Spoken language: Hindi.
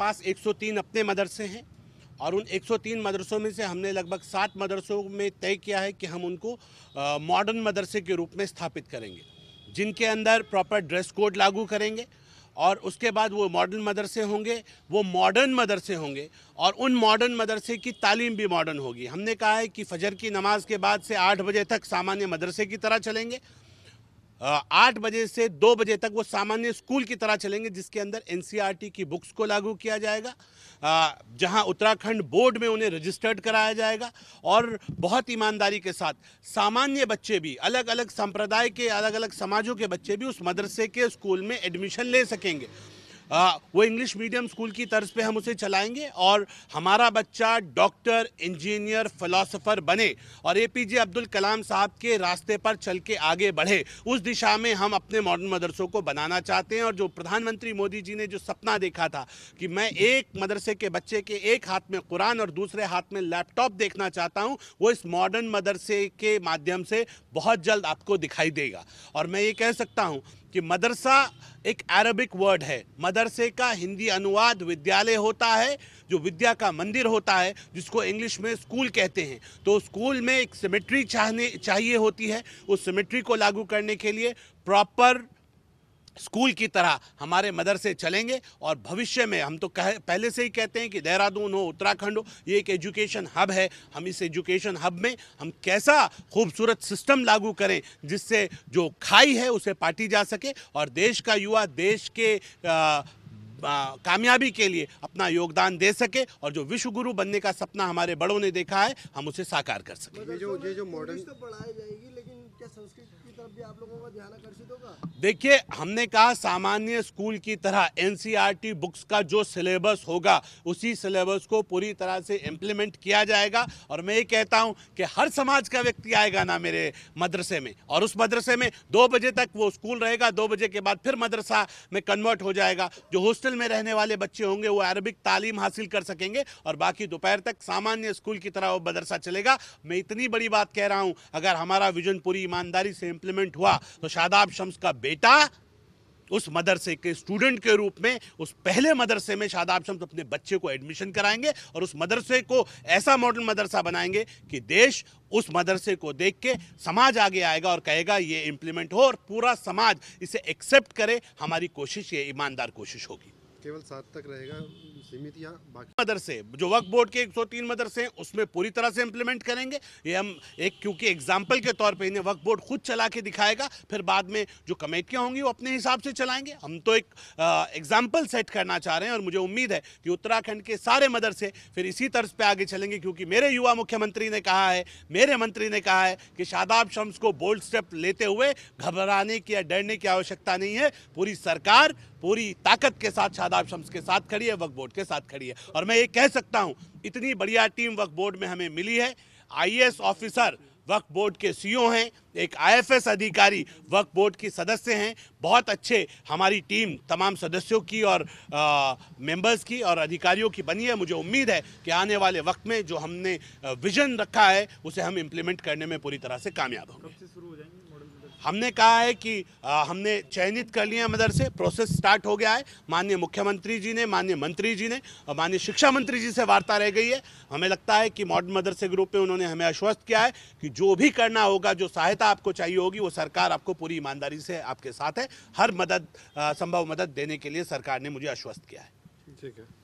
पास 103 अपने मदरसे हैं और उन 103 मदरसों में से हमने लगभग सात मदरसों में तय किया है कि हम उनको मॉडर्न मदरसे के रूप में स्थापित करेंगे जिनके अंदर प्रॉपर ड्रेस कोड लागू करेंगे और उसके बाद वो मॉडर्न मदरसे होंगे वो मॉडर्न मदरसे होंगे और उन मॉडर्न मदरसे की तालीम भी मॉडर्न होगी हमने कहा है कि फजर की नमाज़ के बाद से आठ बजे तक सामान्य मदरसे की तरह चलेंगे आठ बजे से दो बजे तक वो सामान्य स्कूल की तरह चलेंगे जिसके अंदर एन e की बुक्स को लागू किया जाएगा जहां उत्तराखंड बोर्ड में उन्हें रजिस्टर्ड कराया जाएगा और बहुत ईमानदारी के साथ सामान्य बच्चे भी अलग अलग संप्रदाय के अलग अलग समाजों के बच्चे भी उस मदरसे के स्कूल में एडमिशन ले सकेंगे आ, वो इंग्लिश मीडियम स्कूल की तर्ज पे हम उसे चलाएंगे और हमारा बच्चा डॉक्टर इंजीनियर फ़िलासफ़र बने और ए पी जे अब्दुल कलाम साहब के रास्ते पर चल के आगे बढ़े उस दिशा में हम अपने मॉडर्न मदरसों को बनाना चाहते हैं और जो प्रधानमंत्री मोदी जी ने जो सपना देखा था कि मैं एक मदरसे के बच्चे के एक हाथ में कुरान और दूसरे हाथ में लैपटॉप देखना चाहता हूँ वो इस मॉडर्न मदरसे के माध्यम से बहुत जल्द आपको दिखाई देगा और मैं ये कह सकता हूँ कि मदरसा एक अरबिक वर्ड है मदरसे का हिंदी अनुवाद विद्यालय होता है जो विद्या का मंदिर होता है जिसको इंग्लिश में स्कूल कहते हैं तो स्कूल में एक सिमेट्री चाहने चाहिए होती है उस सिमेट्री को लागू करने के लिए प्रॉपर स्कूल की तरह हमारे मदरसे चलेंगे और भविष्य में हम तो कह पहले से ही कहते हैं कि देहरादून हो उत्तराखंड हो ये एक एजुकेशन हब है हम इस एजुकेशन हब में हम कैसा खूबसूरत सिस्टम लागू करें जिससे जो खाई है उसे पाटी जा सके और देश का युवा देश के आ, कामयाबी के लिए अपना योगदान दे सके और जो विश्व गुरु बनने का सपना हमारे बड़ों ने देखा है हम उसे साकार कर सकें ये जो ये जो मॉडर्न तो पढ़ाई जाएगी लेकिन क्या संस्कृत तरफ भी आप लोगों का ध्यान आकर्षित होगा देखिए हमने कहा सामान्य स्कूल की तरह एनसीईआरटी बुक्स e का जो सिलेबस होगा उसी सिलेबस को पूरी तरह से इम्प्लीमेंट किया जाएगा और मैं ये कहता हूँ कि हर समाज का व्यक्ति आएगा ना मेरे मदरसे में और उस मदरसे में दो बजे तक वो स्कूल रहेगा दो बजे के बाद फिर मदरसा में कन्वर्ट हो जाएगा जो हॉस्टल में रहने वाले बच्चे होंगे वो अरबिक तालीम हासिल कर सकेंगे और बाकी दोपहर तक सामान्य स्कूल की तरह वो मदरसा चलेगा मैं इतनी बड़ी बात कह रहा हूँ अगर हमारा विजन पूरी ईमानदारी से इम्प्लीमेंट इम्प्लीमेंट हुआ तो शादाब शम्स का बेटा उस मदरसे के स्टूडेंट के रूप में उस पहले मदरसे में शादाब शम्स अपने बच्चे को एडमिशन कराएंगे और उस मदरसे को ऐसा मॉडल मदरसा बनाएंगे कि देश उस मदरसे को देख के समाज आगे आएगा और कहेगा ये इम्प्लीमेंट हो और पूरा समाज इसे एक्सेप्ट करे हमारी कोशिश ये ईमानदार कोशिश होगी केवल सात तक रहेगा सीमित या बाकी मदरसे जो वक्त बोर्ड के 103 मदरसे हैं उसमें पूरी तरह से इम्प्लीमेंट करेंगे ये हम एक क्योंकि एग्जाम्पल के तौर पे इन्हें वक्त बोर्ड खुद चला के दिखाएगा फिर बाद में जो कमेटियाँ होंगी वो अपने हिसाब से चलाएंगे हम तो एक एग्जाम्पल सेट करना चाह रहे हैं और मुझे उम्मीद है कि उत्तराखंड के सारे मदरसे फिर इसी तर्ज पर आगे चलेंगे क्योंकि मेरे युवा मुख्यमंत्री ने कहा है मेरे मंत्री ने कहा है कि शादाब शम्स को बोल्ड स्टेप लेते हुए घबराने की या डरने की आवश्यकता नहीं है पूरी सरकार पूरी ताकत के साथ शादाब शम्स के साथ खड़ी है वक्त बोर्ड के साथ खड़ी है और मैं ये कह सकता हूँ इतनी बढ़िया टीम वक्त बोर्ड में हमें मिली है आईएएस ऑफिसर वक्फ बोर्ड के सीईओ हैं एक आईएफएस अधिकारी वक्फ बोर्ड की सदस्य हैं बहुत अच्छे हमारी टीम तमाम सदस्यों की और आ, मेंबर्स की और अधिकारियों की बनी है मुझे उम्मीद है कि आने वाले वक्त में जो हमने विजन रखा है उसे हम इम्प्लीमेंट करने में पूरी तरह से कामयाब होंगे हमने कहा है कि आ, हमने चयनित कर लिया मदरसे प्रोसेस स्टार्ट हो गया है माननीय मुख्यमंत्री जी ने माननीय मंत्री जी ने और माननीय शिक्षा मंत्री जी से वार्ता रह गई है हमें लगता है कि मॉडर्न मदरसे ग्रुप में उन्होंने हमें आश्वस्त किया है कि जो भी करना होगा जो सहायता आपको चाहिए होगी वो सरकार आपको पूरी ईमानदारी से आपके साथ है हर मदद आ, संभव मदद देने के लिए सरकार ने मुझे आश्वस्त किया है ठीक है